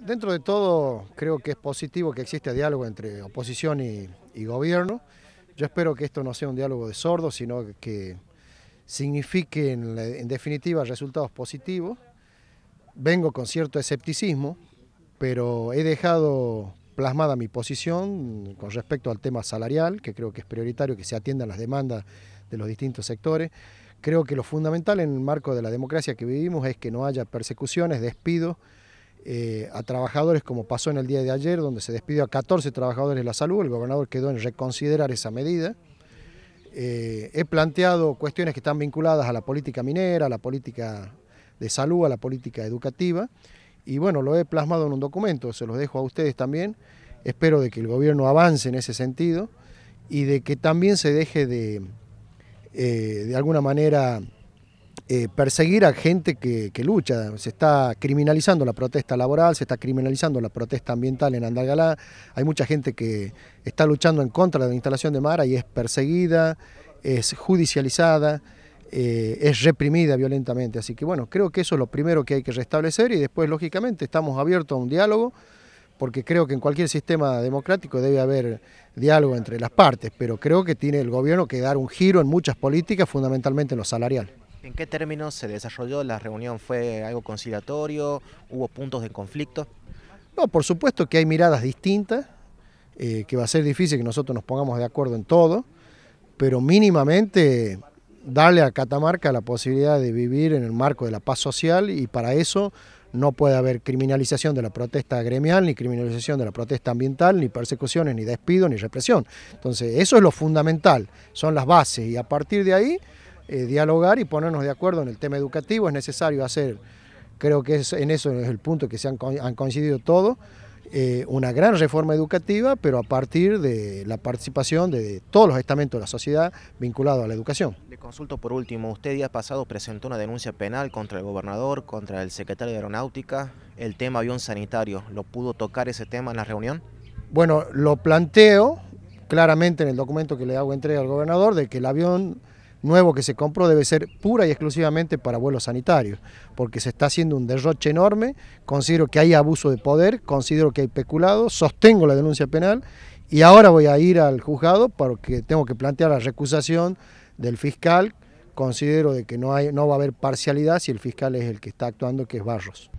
Dentro de todo, creo que es positivo que exista diálogo entre oposición y, gobierno. Yo espero que esto no sea un diálogo de sordos, sino que signifique en, en definitiva resultados positivos. Vengo con cierto escepticismo, pero he dejado plasmada mi posición con respecto al tema salarial, que creo que es prioritario que se atiendan las demandas de los distintos sectores. Creo que lo fundamental en el marco de la democracia que vivimos es que no haya persecuciones, despidos, eh, a trabajadores, como pasó en el día de ayer, donde se despidió a 14 trabajadores de la salud, el gobernador quedó en reconsiderar esa medida. Eh, he planteado cuestiones que están vinculadas a la política minera, a la política de salud, a la política educativa, y bueno, lo he plasmado en un documento, se los dejo a ustedes también, espero de que el gobierno avance en ese sentido y de que también se deje de, eh, de alguna manera, eh, perseguir a gente que, lucha. Se está criminalizando la protesta laboral, se está criminalizando la protesta ambiental en Andalgalá. Hay mucha gente que está luchando en contra de la instalación de Mara y es perseguida, es judicializada, eh, es reprimida violentamente. Así que bueno, creo que eso es lo primero que hay que restablecer y después, lógicamente, estamos abiertos a un diálogo porque creo que en cualquier sistema democrático debe haber diálogo entre las partes, pero creo que tiene el gobierno que dar un giro en muchas políticas, fundamentalmente en lo salarial. ¿En qué términos se desarrolló la reunión? ¿Fue algo conciliatorio? ¿Hubo puntos de conflicto? No, por supuesto que hay miradas distintas, eh, que va a ser difícil que nosotros nos pongamos de acuerdo en todo, pero mínimamente darle a Catamarca la posibilidad de vivir en el marco de la paz social y para eso no puede haber criminalización de la protesta gremial, ni criminalización de la protesta ambiental, ni persecuciones, ni despido, ni represión. Entonces, eso es lo fundamental, son las bases y a partir de ahí eh, dialogar y ponernos de acuerdo en el tema educativo. Es necesario hacer, creo que es, en eso es el punto que se han, coincidido todos, eh, una gran reforma educativa, pero a partir de la participación de todos los estamentos de la sociedad vinculados a la educación. Le consulto por último, usted día pasado presentó una denuncia penal contra el gobernador, contra el secretario de Aeronáutica, el tema avión sanitario, ¿lo pudo tocar ese tema en la reunión? Bueno, lo planteo claramente en el documento que le hago entrega al gobernador de que el avión nuevo que se compró debe ser pura y exclusivamente para vuelos sanitarios, porque se está haciendo un derroche enorme, considero que hay abuso de poder, considero que hay peculado, sostengo la denuncia penal y ahora voy a ir al juzgado porque tengo que plantear la recusación del fiscal, considero de que no, hay, no va a haber parcialidad si el fiscal es el que está actuando, que es Barros.